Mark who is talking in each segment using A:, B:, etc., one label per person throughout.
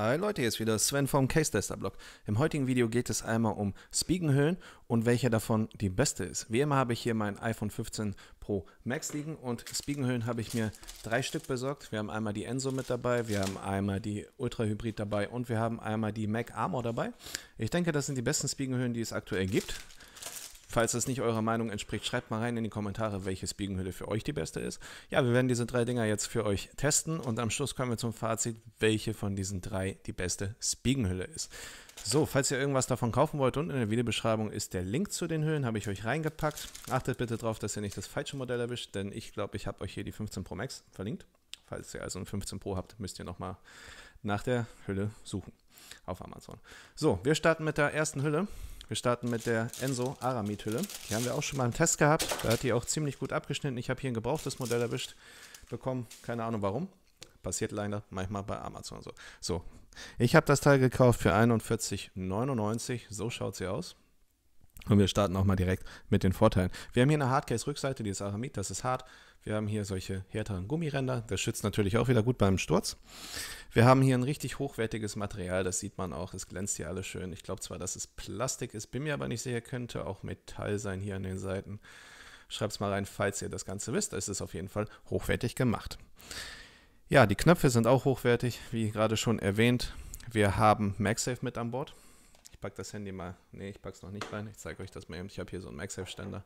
A: Hi Leute, hier ist wieder Sven vom Case Tester Blog. Im heutigen Video geht es einmal um Spiegenhüllen und welche davon die beste ist. Wie immer habe ich hier mein iPhone 15 Pro Max liegen und Spiegenhüllen habe ich mir drei Stück besorgt. Wir haben einmal die Enso mit dabei, wir haben einmal die Ultra Hybrid dabei und wir haben einmal die Mac Armor dabei. Ich denke, das sind die besten Spiegenhüllen, die es aktuell gibt. Falls das nicht eurer Meinung entspricht, schreibt mal rein in die Kommentare, welche Spiegenhülle für euch die beste ist. Ja, wir werden diese drei Dinger jetzt für euch testen und am Schluss kommen wir zum Fazit, welche von diesen drei die beste Spiegenhülle ist. So, falls ihr irgendwas davon kaufen wollt, unten in der Videobeschreibung ist der Link zu den Hüllen, habe ich euch reingepackt. Achtet bitte darauf, dass ihr nicht das falsche Modell erwischt, denn ich glaube, ich habe euch hier die 15 Pro Max verlinkt. Falls ihr also ein 15 Pro habt, müsst ihr nochmal nach der Hülle suchen auf Amazon. So, wir starten mit der ersten Hülle. Wir starten mit der Enso Aramid-Hülle. Die haben wir auch schon mal im Test gehabt. Da hat die auch ziemlich gut abgeschnitten. Ich habe hier ein gebrauchtes Modell erwischt bekommen. Keine Ahnung warum. Passiert leider manchmal bei Amazon so. So, ich habe das Teil gekauft für 41,99. So schaut sie aus. Und wir starten auch mal direkt mit den Vorteilen. Wir haben hier eine Hardcase-Rückseite, die ist Aramid, das ist hart. Wir haben hier solche härteren Gummiränder, das schützt natürlich auch wieder gut beim Sturz. Wir haben hier ein richtig hochwertiges Material, das sieht man auch, es glänzt hier alles schön. Ich glaube zwar, dass es Plastik ist, bin mir aber nicht sicher, könnte auch Metall sein hier an den Seiten. Schreibt es mal rein, falls ihr das Ganze wisst. Es ist auf jeden Fall hochwertig gemacht. Ja, die Knöpfe sind auch hochwertig, wie gerade schon erwähnt. Wir haben MagSafe mit an Bord. Ich packe das Handy mal. Ne, ich packe es noch nicht rein. Ich zeige euch das mal eben. Ich habe hier so einen MagSafe-Ständer.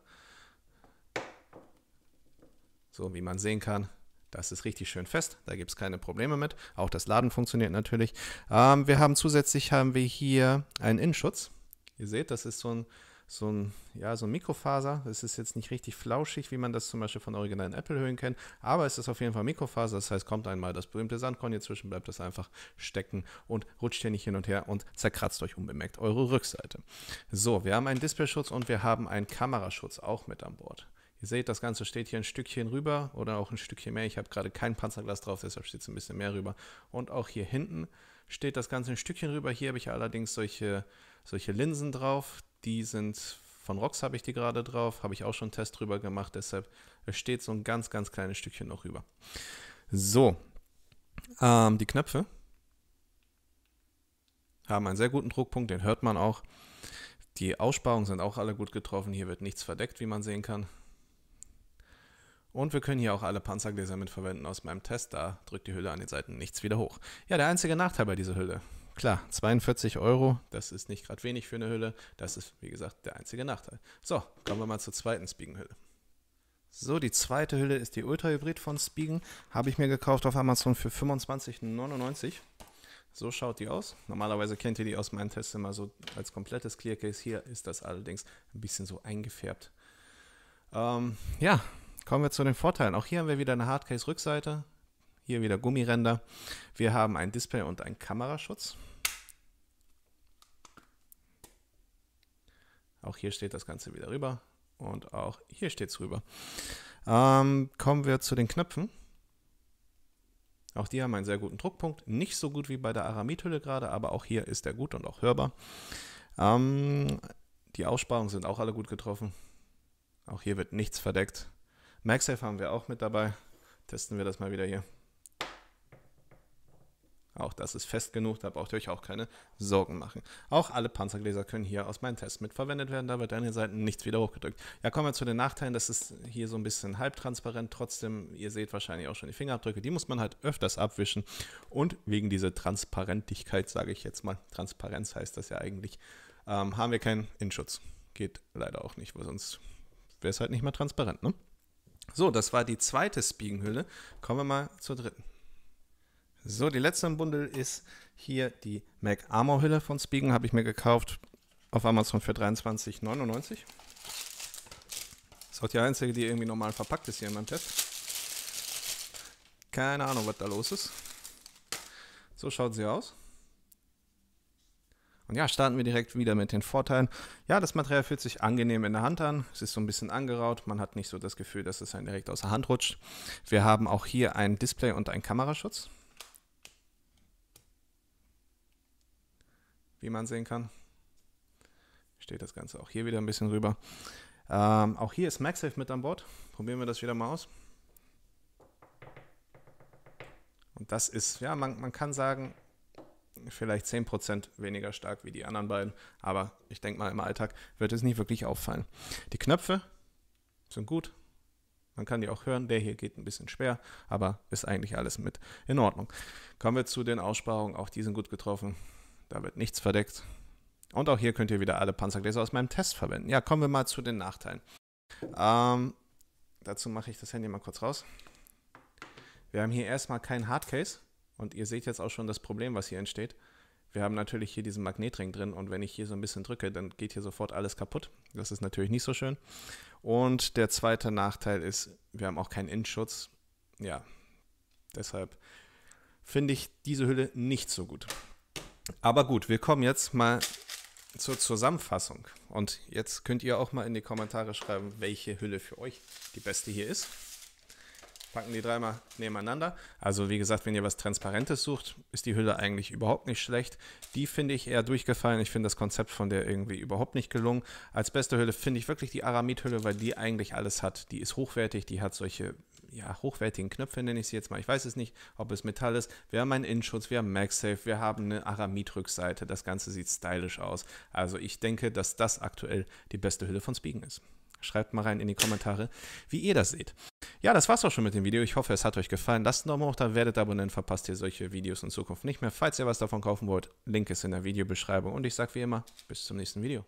A: So, wie man sehen kann, das ist richtig schön fest, da gibt es keine Probleme mit. Auch das Laden funktioniert natürlich. Ähm, wir haben zusätzlich haben wir hier einen Innenschutz. Ihr seht, das ist so ein, so ein, ja, so ein Mikrofaser. Das ist jetzt nicht richtig flauschig, wie man das zum Beispiel von originalen apple höhen kennt, aber es ist auf jeden Fall Mikrofaser. Das heißt, kommt einmal das berühmte Sandkorn hier zwischen, bleibt das einfach stecken und rutscht hier nicht hin und her und zerkratzt euch unbemerkt eure Rückseite. So, wir haben einen Displayschutz und wir haben einen Kameraschutz auch mit an Bord. Ihr seht, das Ganze steht hier ein Stückchen rüber oder auch ein Stückchen mehr. Ich habe gerade kein Panzerglas drauf, deshalb steht es ein bisschen mehr rüber. Und auch hier hinten steht das Ganze ein Stückchen rüber. Hier habe ich allerdings solche, solche Linsen drauf. Die sind von Rox habe ich die gerade drauf, habe ich auch schon einen Test drüber gemacht, deshalb steht so ein ganz, ganz kleines Stückchen noch rüber. So, ähm, die Knöpfe haben einen sehr guten Druckpunkt, den hört man auch. Die Aussparungen sind auch alle gut getroffen, hier wird nichts verdeckt, wie man sehen kann. Und wir können hier auch alle Panzergläser mit verwenden aus meinem Test. Da drückt die Hülle an den Seiten nichts wieder hoch. Ja, der einzige Nachteil bei dieser Hülle. Klar, 42 Euro, das ist nicht gerade wenig für eine Hülle. Das ist, wie gesagt, der einzige Nachteil. So, kommen wir mal zur zweiten Spiegenhülle. So, die zweite Hülle ist die Ultrahybrid von Spiegen. Habe ich mir gekauft auf Amazon für 25,99. So schaut die aus. Normalerweise kennt ihr die aus meinen Tests immer so als komplettes Clear Case. Hier ist das allerdings ein bisschen so eingefärbt. Ähm, ja, Kommen wir zu den Vorteilen. Auch hier haben wir wieder eine Hardcase-Rückseite. Hier wieder Gummiränder. Wir haben ein Display und einen Kameraschutz. Auch hier steht das Ganze wieder rüber. Und auch hier steht es rüber. Ähm, kommen wir zu den Knöpfen. Auch die haben einen sehr guten Druckpunkt. Nicht so gut wie bei der Aramid-Hülle gerade, aber auch hier ist er gut und auch hörbar. Ähm, die Aussparungen sind auch alle gut getroffen. Auch hier wird nichts verdeckt. MagSafe haben wir auch mit dabei. Testen wir das mal wieder hier. Auch das ist fest genug, da braucht ihr euch auch keine Sorgen machen. Auch alle Panzergläser können hier aus meinen Tests mit verwendet werden, da wird an den Seiten nichts wieder hochgedrückt. Ja, kommen wir zu den Nachteilen, das ist hier so ein bisschen halbtransparent, trotzdem, ihr seht wahrscheinlich auch schon die Fingerabdrücke, die muss man halt öfters abwischen und wegen dieser Transparentigkeit, sage ich jetzt mal, Transparenz heißt das ja eigentlich, ähm, haben wir keinen Innenschutz. Geht leider auch nicht, weil sonst wäre es halt nicht mehr transparent, ne? So, das war die zweite Spiegenhülle. Kommen wir mal zur dritten. So, die letzte im Bundle ist hier die Mac Armor Hülle von Spiegen. Habe ich mir gekauft auf Amazon für 23,99. Ist auch die einzige, die irgendwie normal verpackt ist hier in meinem Test. Keine Ahnung, was da los ist. So schaut sie aus. Ja, starten wir direkt wieder mit den Vorteilen. Ja, das Material fühlt sich angenehm in der Hand an. Es ist so ein bisschen angeraut. Man hat nicht so das Gefühl, dass es einen direkt aus der Hand rutscht. Wir haben auch hier ein Display und einen Kameraschutz. Wie man sehen kann, steht das Ganze auch hier wieder ein bisschen rüber. Ähm, auch hier ist MagSafe mit an Bord. Probieren wir das wieder mal aus. Und das ist, ja, man, man kann sagen, vielleicht 10% weniger stark wie die anderen beiden, aber ich denke mal, im Alltag wird es nicht wirklich auffallen. Die Knöpfe sind gut, man kann die auch hören. Der hier geht ein bisschen schwer, aber ist eigentlich alles mit in Ordnung. Kommen wir zu den Aussparungen. Auch die sind gut getroffen. Da wird nichts verdeckt. Und auch hier könnt ihr wieder alle Panzergläser aus meinem Test verwenden. Ja, kommen wir mal zu den Nachteilen. Ähm, dazu mache ich das Handy mal kurz raus. Wir haben hier erstmal kein Hardcase. Und ihr seht jetzt auch schon das Problem, was hier entsteht. Wir haben natürlich hier diesen Magnetring drin und wenn ich hier so ein bisschen drücke, dann geht hier sofort alles kaputt. Das ist natürlich nicht so schön. Und der zweite Nachteil ist, wir haben auch keinen Innenschutz. Ja, deshalb finde ich diese Hülle nicht so gut. Aber gut, wir kommen jetzt mal zur Zusammenfassung. Und jetzt könnt ihr auch mal in die Kommentare schreiben, welche Hülle für euch die beste hier ist packen die dreimal nebeneinander. Also wie gesagt, wenn ihr was Transparentes sucht, ist die Hülle eigentlich überhaupt nicht schlecht. Die finde ich eher durchgefallen. Ich finde das Konzept von der irgendwie überhaupt nicht gelungen. Als beste Hülle finde ich wirklich die Aramid-Hülle, weil die eigentlich alles hat. Die ist hochwertig, die hat solche ja, hochwertigen Knöpfe, nenne ich sie jetzt mal. Ich weiß es nicht, ob es Metall ist. Wir haben einen Innenschutz, wir haben MagSafe, wir haben eine Aramid-Rückseite. Das Ganze sieht stylisch aus. Also ich denke, dass das aktuell die beste Hülle von Spiegen ist. Schreibt mal rein in die Kommentare, wie ihr das seht. Ja, das war's auch schon mit dem Video. Ich hoffe, es hat euch gefallen. Lasst einen Daumen hoch, dann werdet Abonnent, verpasst ihr solche Videos in Zukunft nicht mehr. Falls ihr was davon kaufen wollt, Link ist in der Videobeschreibung. Und ich sag wie immer, bis zum nächsten Video.